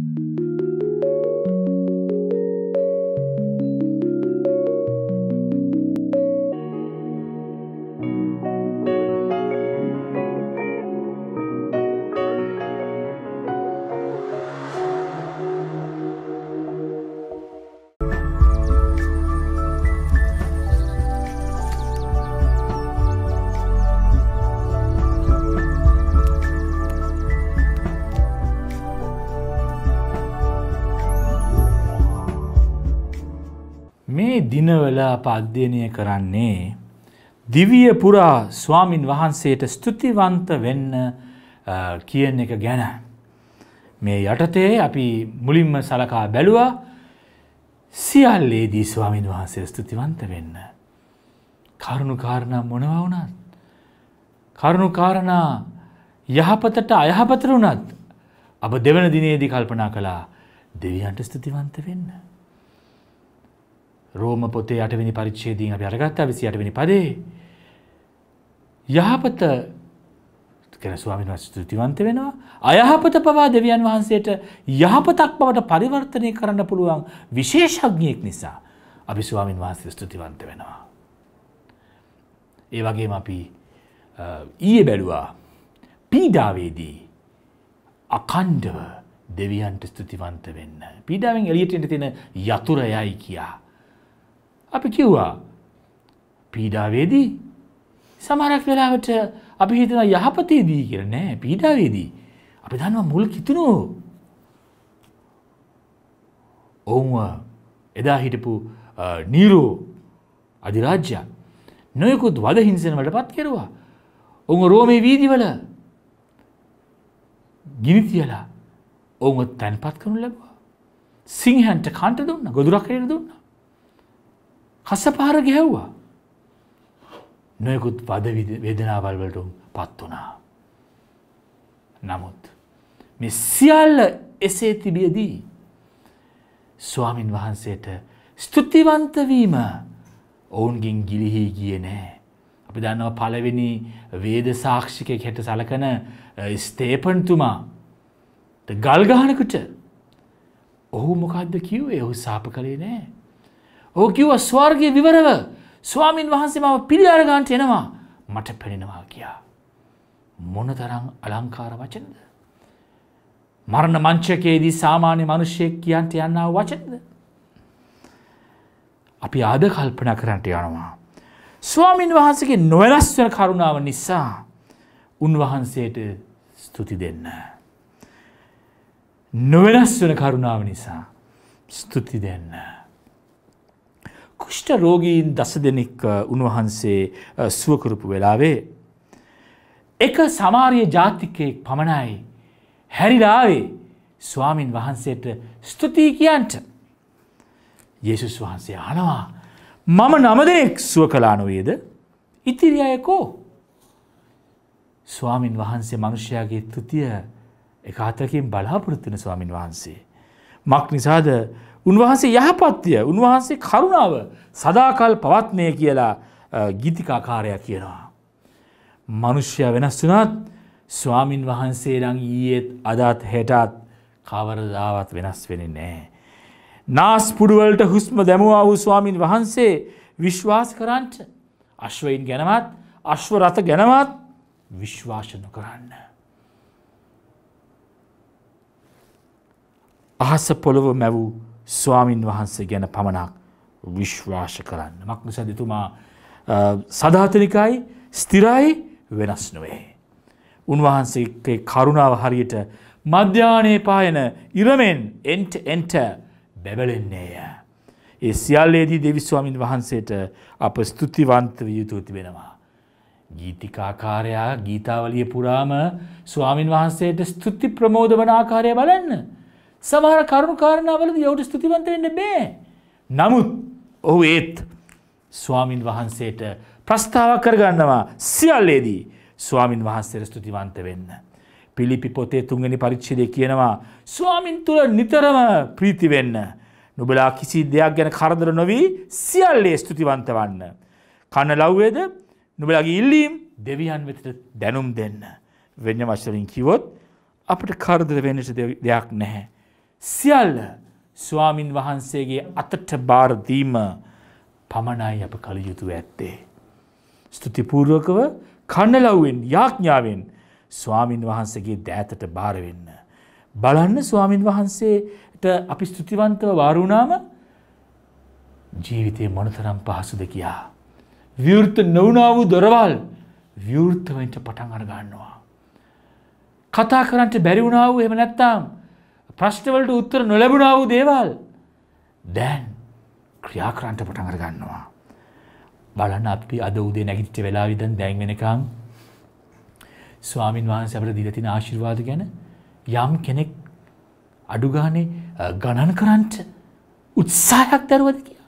Thank you. දිනවල අප අධ්‍යයනය කරන්නේ දිවිය පුරා ස්වාමින් වහන්සේට ස්තුතිවන්ත වෙන්න කියන එක ගැන. මේ යටතේ අපි මුලින්ම සලකා බැලුවා සියල්ලේදී ස්වාමින් වහන්සේ ස්තුතිවන්ත වෙන්න. කරුණුකාරණ මොනවුනත්. කරුණුකාරණා යහපතට අයහපතර වුණත් අප දෙවන දිනේදී කල්පනා කලා දෙවියන්ට ස්තුතිවන්ත වෙන්න. රෝම පොතේ අටවෙනි පරිච්ඡේදයෙන් අපි අරගත්තා 28වෙනි පදේ යහපත කියන ස්වාමීන් වහන්සේ ස්තුතිවන්ත වෙනවා අයහපත පවා දෙවියන් වහන්සේට යහපතක් බවට පරිවර්තනය කරන්න පුළුවන් විශේෂඥයෙක් නිසා අපි ස්වාමීන් වහන්සේ ස්තුතිවන්ත වෙනවා ඒ වගේම අපි ඊයේ බැලුවා පීඩාවේදී අකණ්ඩව දෙවියන්ට ස්තුතිවන්ත වෙන්න. පීඩාවෙන් එලියටට තියෙන යතුරයයි කියා. අපි කිව්වා පීඩාවේදී සමහරක් වෙලාවට අපි හිතන යහපතේදී කියල නෑ පීඩාවේදී අපි දන්නවා මුල් කිතුනෝ ඔවුන් එදා හිටපු නීරෝ අධිරාජ්‍ය නොයකුත් වද හිංසනවට පත් කෙරවා ඔවු රෝමේ වීදිවල ගිනිතියලා ඔවුත් තැන්පත් කරනු ලැබවා සිංහන්ට කන්ට දුන්න ගොදුරක් කරෙන දුන්න කස්සපහර ගැහ්වා. නොයකුත් පද වේදනාවල් වලටුම් පත් වනා. නමුත් මෙ සියල්ල එසේ තිබියදී ස්වාමින් වහන්සේට ස්තුතිවන්තවීම ඔවුන්ගින් ගිලිහි ගිය නෑ. අපි දන්නව පළවෙනි වේද සාක්ෂික හැට සලකන ස්තේපන්තුමා ගල්ගහනකුට ඔහු මොකක්ද කිව්වේ ඔහු සාප කළේ නෑ ඕකිව්ව ස්වාර්ගය විවරව ස්වාමීන් වහන්සේ මම පිළිආරගාන්ට එනවා මට පෙනෙනවා කියා. මොන තරං අලංකාර වචනද. මරණ මංචකයේදී සාමාන්‍ය මනුෂ්‍යයක් කියන්ට යන්නාව වචනද. අපි ආද කල්පන කරට යනවා. ස්වාමීන් වහන්සගේ නොවැලස් වන කරුණාව නිසා උන්වහන්සේට ස්තුති දෙන්න. නොවැලස් වන කරුණාව නිසා ස්තුති දෙන්න. කුෂ්ට රෝගීන් දස දෙනෙක් උන්වහන්සේ සුවකරපු වෙලාවේ. එක සමාරය ජාතිකයෙක් පමණයි හැරිලාවේ ස්වාමින් වහන්සේට ස්තුතියි කියන්ට. යේසුස් වහන්සේ අනවා මම නමදෙනෙක් සුව කලා නොවේද ඉතිරි අයකෝ ස්වාමින් වහන්සේ මනුෂ්‍යයාගේ තුතිය එක අතකින් බලාපොරොත්තුන ස්වාමින් වහන්සේ. මක් නිසාද උන්වහන්සේ යහපත්තිය උන්වහන්සේ කරුණාව සදාකල් පවත්නය කියලා ගීතිකාකාරයක් කියනවා. මනුෂ්‍ය වෙනස් වනත් ස්වාමින් වහන්සේරං ඊයේත් අදත් හැටත් කවරදාවත් වෙනස් වෙන නෑ. නාස් පුඩුවලට හුස්ම දැමවා වූ ස්වාමින් වහන්සේ විශ්වාස කරන්ට අශ්වයින් ගැනවත් අශ්ව රථ ගැනවත් විශ්වාශනු කරන්න. අහස පොළොව මැවූ ස්වාමින් වහන්සේ ගැන පමණක් විශ්වාශ කරන්න. මක් නිසාද එතුමා සධාතනිකයි ස්තිරයි වෙනස් නොවේ. උන්වහන්සේ කරුණාව හරියට මධ්‍යානයේ පායන ඉරමෙන් එන්ට එන්ට බැබලෙන්නේය. ඒ සියල්ලේදී දෙවිස්වාමින් වහන්සේට අප ස්තුතිවන්ත වියයුතුව තිබෙනවා. ගීතිකාකාරයා ගීතාවලිය පුරාම ස්වාමින් වහන්සේට ස්තුති ප්‍රමෝධ වන ආකාරය බලන්න. සමහර කරුණු කාරණාවලද යවුට ස්තුතිවන්ත වෙන්න බෑ. නමුත් ඔහු ඒත් ස්වාමින් වහන්සේට ප්‍රස්ථාවක් කරගන්නවා සියල්ලේදී ස්වාමින් වහන්සේර ස්තුතිවන්ත වෙන්න. පිළිපි පොතේ තුන්ගනි පරිච්චිදය කියනවා ස්වාමින් තුළ නිතරම ප්‍රීති වෙන්න. නුබලා කිසි දෙයක් ගැන කරදර නොවී සියල්ලේ ස්තුතිවන්ත වන්න. කන්න ලව්වේද නුබලාගේ ඉල්ලීම් දෙවියන් වෙතට දැනුම් දෙන්න. වෙන්න වශලින් කිවොත් අපට කරදර වෙනට දෙයක් නැහැ. සියල්ල ස්වාමින් වහන්සේගේ අතට බාරදීම පමණයි අප කළ යුතු ඇත්තේ. ස්තුතිපූර්ුවකව කන්නලව්වෙන් යාඥාවෙන් ස්වාමින් වහන්සේගේ දෑතට භාරවෙන්න. බලන්න ස්වාමින් වහන්සේට අපි ස්තුතිවන්තව වාරුණාම ජීවිතය මොනතරම් පහසුද කියා. විවෘත නොවනාවූ දොරවල් විවෘතවෙන්ට පටන් අරගන්නවා. කතා කරන්ට බැරිවුණාව එම නැත්තාම් ප්‍රශ්ටවලට උත්තර නොලැබුණා වූ දේවල් දැන් ක්‍රියාකරන්ට පටඟර ගන්නවා. බලන්න අපි අද උදේ නැගිච්ච වෙලා විදන් දැන් වෙනකම් ස්වාමින් වහන්ස අපට දිලතින ආශිර්වාද ගැන යම් කෙනෙක් අඩුගානේ ගණන් කරන්ට උත්සාහයක් දරුවද කිය.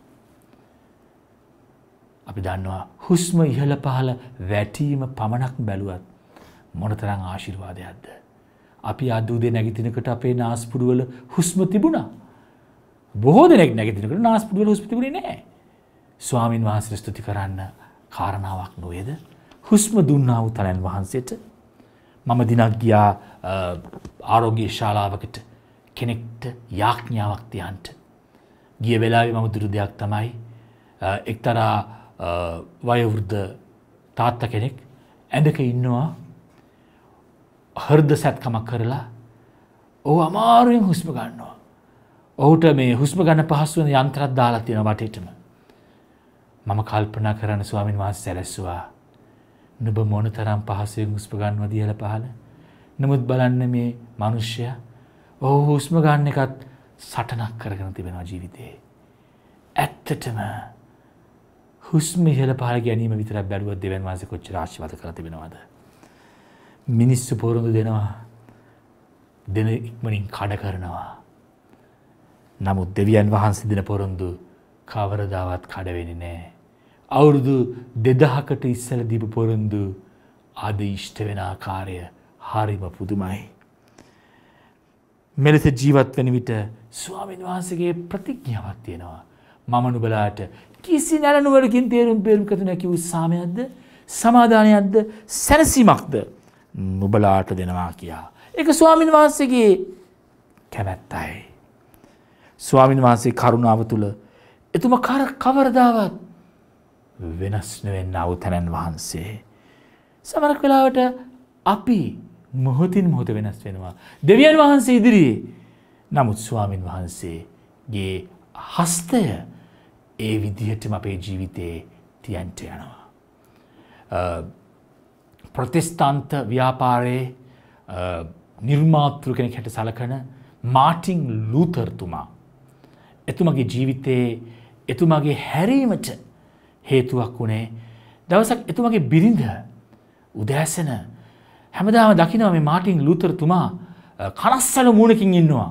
අපි දන්නවා හුස්ම ඉහළ පහළ වැටීම පමණක් බැලුවත් මොනතරං ආශිර්වාදයක්ද. අපි අදූදේ නැගිතිනකට අපේ නාස්පුඩුවල හුස්ම තිබුණා. බොහෝ දෙනෙක් නැගතිනකට නාස්පුඩුවල හුස්පතිබුණේ නෑ. ස්වාමීන් වහන්සේ ස්තුති කරන්න කාරණාවක් නොයද. හුස්ම දුන්නාව තලැන් වහන්සේට මම දිනක් ගියා ආරෝගී ශාලාවකට කෙනෙක්ට යාඥාවක් තියන්ට. ගිය වෙලාවේ මම දුරු දෙයක් තමයි එක්තරා වයවෘද්ධ තාත්ත කෙනෙක් ඇඳක ඉන්නවා හර්ද සැත්කමක් කරලා ඕ අමාරුවෙන් හුස්ම ගන්නවා. ඔහුට මේ හුස්ම ගන්න පහසුවන යන්ත්‍රත් දාලා තියෙන වටටම. මම කල්පනා කරන්න ස්වාමින් වහන්ස සැලැස්සවා. නුබ මොන තරම් පහසුවෙන් හුස්ම ගන්නව දියල පහල. නමුත් බලන්න මේ මනුෂ්‍ය ඔහු හුස්ම ගන්න එකත් සටනක් කරගෙන තිබෙනවා ජීවිතයේ. ඇත්තටම හුස්ම ඉහළ පහල ගැනීම විතර බැලුවත් දෙවන් වාස කොච්ච රාශිවත කර තිබෙනවාද. මිනිස්සු පොරුදු දෙනවා දෙන ඉක්මනින් කඩ කරනවා. නමුත් දෙවියන් වහන්සේ දෙන පොරොන්දු කවරදාවත් කඩවෙෙන නෑ. අවුරුදු දෙදහකට ඉස්සල දීපු පොරොන්දු අද ඉෂ්ට වෙන ආකාරය හරිම පුදුමයි. මෙලෙස ජීවත් වෙන විට ස්වාමීන් වහන්සගේ ප්‍රතිඥාවක් තියෙනවා. මම නුබලාට කිසි නැලනුවලකින් තේරුම් පේරුම් කතු නැකිව උත්සාමයක්ද සමාධානයක්ද සැනසීමක්ද. නුබලාට දෙනවා කියා. එක ස්වාමින් වහන්සේගේ කැමැත්තයි. ස්වාමින් වහන්සේ කරුණාව තුළ එතුම කර කවරදාවත් වෙනස් නොවෙන්න අවතැනැන් වහන්සේ. සමරක් වෙලාවට අපි මොහොතින් මොහොත වෙනස් වෙනවා. දෙවියන් වහන්සේ ඉදිරියේ නමුත් ස්වාමින් වහන්සේගේ හස්තය ඒ විදිහටම අපේ ජීවිතයේ තියන්ට යනවා. ප්‍රතිස්ථන්ත ව්‍යාපාරයේ නිර්මාතෘ කෙනෙක් හැට සලකන මාටිං ලූතරතුමා. එතුමගේ ජීවිතයේ එතුමාගේ හැරීමට හේතුවක් වුණේ දවසක් එතුමගේ බිරිඳ උදෑසන හැමදාම දකිනව මේ මාටිං ලූතරතුමා කනස්සල මූුණකින් ඉන්නවා.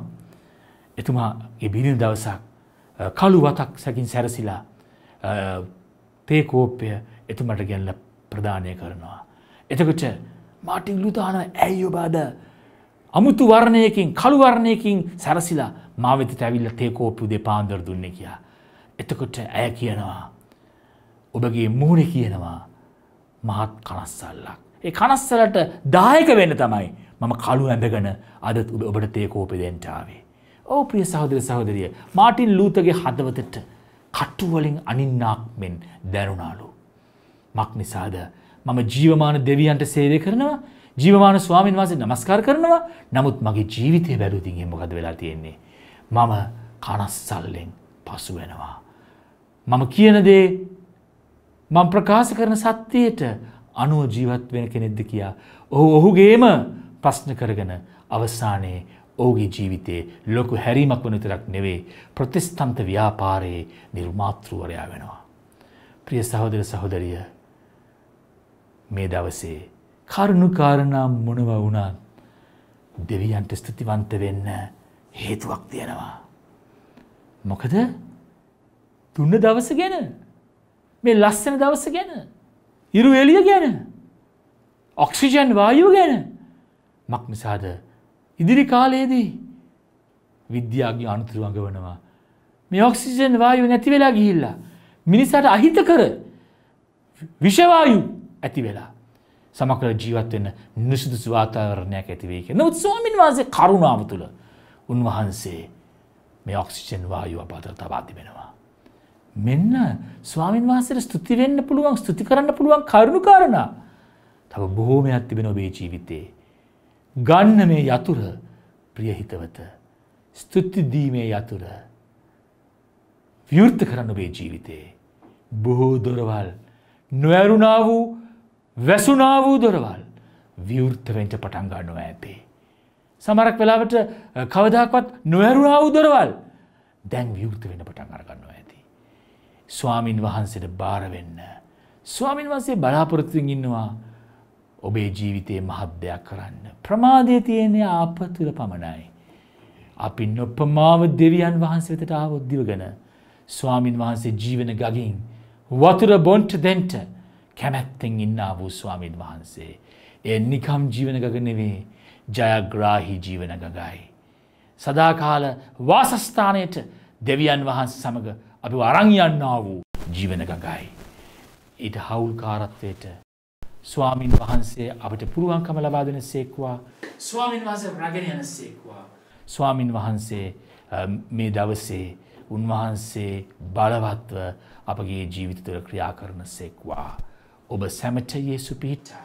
එතුමාගේ බිරිඳ දවසක් කළු වතක් සැකින් සැරසිලා තේකෝප්පය එතුමට ගැල්ල ප්‍රධානය කරනවා. එතකොට මාටින් ලුතාන ඇයි ඔබාද අමුතු වර්ණයකින් කළුවර්ණයකින් සැරසිලා මාවතට ඇවිල්ල තේකෝප්පු දෙ පාන්දර දුන්න කියා. එතකොට ඇය කියනවා. ඔබගේ මූුණ කියනවා මහත් කනස්සල්ලක්. ඒ කනස්සලට දායක වෙන්න තමයි මම කළු ඇඳගෙන අදත් ඔබට තේකෝපෙදෙන්ටාවේ. ඕ ප්‍රිය සහෝදර සහෝදරිය මාටින් ලූතගේ හදවතට කට්ටුවලින් අනින්නාක් මෙෙන් දැනුනාලු. මක් නිසාද මම ජීවමාන දෙවියන්ට සේවය කරනවා ජීවමාන ස්වාමීන් වහන්සේ නමස්කාර කරනවා නමුත් මගේ ජීවිතය බැලුතින් මොකද වෙලා තියෙන්නේ. මම කනස්සල්ලෙන් පසු වෙනවා. මම කියන දේ මං ප්‍රකාශ කරන සත්‍යයට අනුව ජීවත් වෙන කෙනෙක්ද කියා. ඔහු ඔහුගේම ප්‍රශ්න කරගෙන අවසානයේ ඔහුගේ ජීවිතයේ ලොකු හැරීමක් වන විතරක් නෙවේ ප්‍රතිස්තන්ත ව්‍යාපාරයේ නිර්මාතෘවරයා වෙනවා. ප්‍රිය සහෝදර සහෝදරිය මේ දවසේ කරුණුකාරණා මොනව වුණත් දෙවියන්ට ස්තුතිවන්ත වෙන්න හේතුවක් තියෙනවා. මොකද තුන්න දවස ගැන මේ ලස්සන දවස ගැන ඉරු එලිය ගැන ඔක්සිජන් වායු ගැන මක් නිසාද ඉදිරි කාලයේදී විද්‍යාගේ අනුතුරු අඟවනවා මේ ඔක්සිජන් වායු නැති වෙලා ගිහිල්ලා මිනිසාට අහිත කර විෂවායු ඇති වෙලා. සමකර ජීවත් වෙන නිසුදුසු වාතාවරණයක් ඇති වෙයි කියලා. නමුත් ස්වාමින් වහන්සේ කරුණාව තුල උන්වහන්සේ මේ ඔක්සිජන් වායුව අපාතර තබා තිබෙනවා. මෙන්න ස්වාමින් වහන්සේට ස්තුති වෙන්න පුළුවන් ස්තුති කරන්න පුළුවන් කරුණු කාරණා. තව බොහෝමයක් තිබෙන ඔබේ ජීවිතේ. ගන්න මේ යතුරු ප්‍රියහිතවත ස්තුතිදීමේ යතුර විවෘත කරන්න ඔබේ ජීවිතේ. බොහෝ දොරවල් නොඇරුණා වූ වැසුනා වූ දොරවල් විවෘත්තවෙන්ට පටන්ගන්නව ඇපේ. සමරක් වෙලාවට කවදක්වත් නොහැරුණා උදරවල් දැන් විවෘත වෙන පටන් අරගන්නවා ඇති. ස්වාමින් වහන්සට බාරවෙන්න. ස්වාමින් වන්සේ බලාපොරොත්තුවෙන් ඉන්නවා ඔබේ ජීවිතයේ මහත් දෙයක් කරන්න. ප්‍රමාදය තියන්නේ ආපතුල පමණයි. අපි නොපමාව දෙවියන් වහන්සේතට ආවොද්දිව ගැන ස්වාමින් වහන්සේ ජීවන ගගින් වතුර බොන්ට දෙන්ට කැමැත්තෙන් ඉන්න වූ ස්වාමීන් වහන්සේ. එය නිකම් ජීවනගග නෙවේ ජයග්‍රාහි ජීවනගගයි. සදාකාල වාසස්ථානයට දෙවියන් වහන්ස සමඟ අපි වරංයන්නා වූ ජීවනගගයි. ඊට හවුල්කාරත්වයට ස්වාමීන් වහන්සේ අපට පුළුවන්කම ලබාදෙන සේක්වා ස්වාමීන් වහන්සේ රගෙන යන සේක්වා. ස්වාමින් වහන්සේ මේ දවසේ උන්වහන්සේ බලවත්ව අපගේ ජීවිත තුළ ක්‍රියා කරන සෙක්වා. ඔබ සැමට යේසු පිහිටයි.